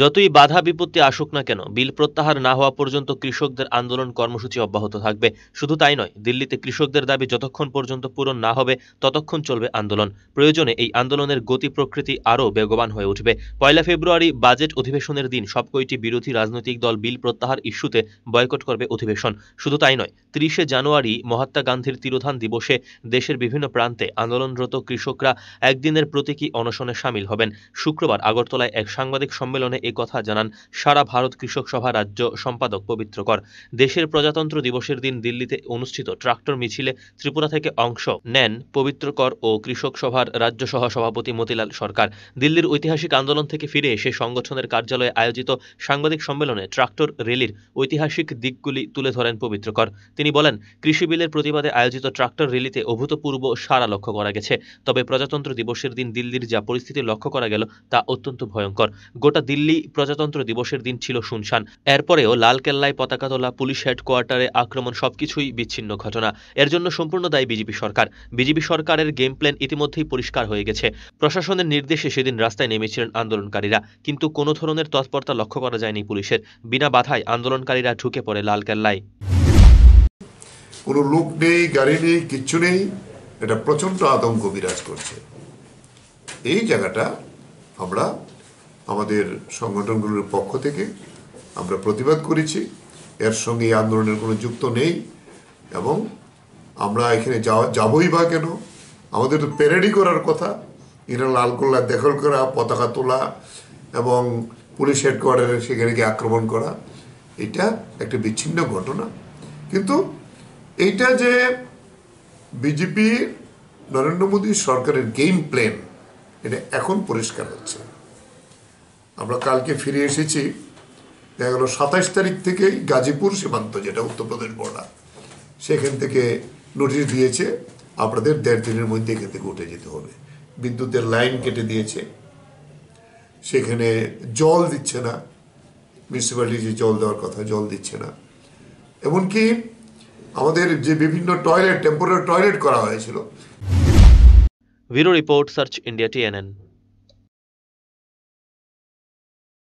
যতই বাধা বিপত্তি আসুক না কেন বিল প্রত্যাহার না হওয়া পর্যন্ত কৃষকদের আন্দোলন কর্মসূচি অব্যাহত থাকবে শুধু তাই নয় দিল্লিতে কৃষকদের দাবি যতক্ষণ পর্যন্ত পূরণ না হবে ততক্ষণ চলবে আন্দোলন প্রয়োজনে এই আন্দোলনের গতি প্রকৃতি আরও বেগবান হয়ে উঠবে পয়লা ফেব্রুয়ারি বাজেট অধিবেশনের দিন সবকয়টি বিরোধী রাজনৈতিক দল বিল প্রত্যাহার ইস্যুতে বয়কট করবে অধিবেশন শুধু তাই নয় ত্রিশে জানুয়ারি মহাত্মা গান্ধীর তিরোধান দিবসে দেশের বিভিন্ন প্রান্তে আন্দোলনরত কৃষকরা একদিনের প্রতীকী অনশনে সামিল হবেন শুক্রবার আগরতলায় এক সাংবাদিক সম্মেলনে অনুষ্ঠানে এ কথা জানান সারা ভারত কৃষক সভা রাজ্য সম্পাদক পবিত্র কর দেশের প্রজাতন্ত্র দিবসের দিন দিল্লিতে অনুষ্ঠিত ট্রাক্টর মিছিলে ত্রিপুরা থেকে অংশ নেন পবিত্র কর ও কৃষক সভার রাজ্য সহসভাপতি মতিলাল সরকার দিল্লির ঐতিহাসিক আন্দোলন থেকে ফিরে এসে সংগঠনের কার্যালয়ে আয়োজিত সাংবাদিক সম্মেলনে ট্রাক্টর রেলির ঐতিহাসিক দিকগুলি তুলে ধরেন পবিত্র কর তিনি বলেন কৃষি বিলের প্রতিবাদে আয়োজিত ট্রাক্টর রেলিতে অভূতপূর্ব সারা লক্ষ্য করা গেছে তবে প্রজাতন্ত্র দিবসের দিন দিল্লির যা পরিস্থিতি লক্ষ্য করা গেল তা অত্যন্ত ভয়ঙ্কর গোটা দিল্লি দিল্লি প্রজাতন্ত্র দিবসের দিন ছিল শুনশান এরপরেও লালকেল্লায় পতাকা তোলা পুলিশ হেডকোয়ার্টারে আক্রমণ সবকিছুই বিচ্ছিন্ন ঘটনা এর জন্য সম্পূর্ণ দায়ী বিজেপি সরকার বিজেপি সরকারের গেম প্ল্যান ইতিমধ্যেই পরিষ্কার হয়ে গেছে প্রশাসনের নির্দেশে সেদিন রাস্তায় নেমেছিলেন আন্দোলনকারীরা কিন্তু কোনো ধরনের তৎপরতা লক্ষ্য করা যায়নি পুলিশের বিনা বাধায় আন্দোলনকারীরা ঢুকে পড়ে লালকেল্লায় কোনো লোক নেই গাড়ি নেই কিচ্ছু নেই এটা প্রচণ্ড আতঙ্ক বিরাজ করছে এই জায়গাটা আমরা আমাদের সংগঠনগুলোর পক্ষ থেকে আমরা প্রতিবাদ করেছি এর সঙ্গে এই আন্দোলনের কোনো যুক্ত নেই এবং আমরা এখানে যাওয়া যাবই বা কেন আমাদের তো প্যারেডই করার কথা এরা লালকোল্লা দেখল করা পতাকা তোলা এবং পুলিশ হেডকোয়ার্টারে সেখানে গিয়ে আক্রমণ করা এটা একটা বিচ্ছিন্ন ঘটনা কিন্তু এইটা যে বিজেপি নরেন্দ্র মোদী সরকারের গেম প্ল্যান এটা এখন পরিষ্কার হচ্ছে আমরা কালকে ফিরে এসেছি দেখা গেল সাতাশ তারিখ থেকেই গাজীপুর সীমান্ত যেটা উত্তরপ্রদেশ বর্ডার সেখান থেকে নোটিশ দিয়েছে আপনাদের দেড় দিনের মধ্যে এখান থেকে উঠে যেতে হবে বিদ্যুতের লাইন কেটে দিয়েছে সেখানে জল দিচ্ছে না মিউনিসিপ্যালিটি জল দেওয়ার কথা জল দিচ্ছে না এমনকি আমাদের যে বিভিন্ন টয়লেট টেম্পোরারি টয়লেট করা হয়েছিল ভিরো রিপোর্ট সার্চ ইন্ডিয়া টিএনএন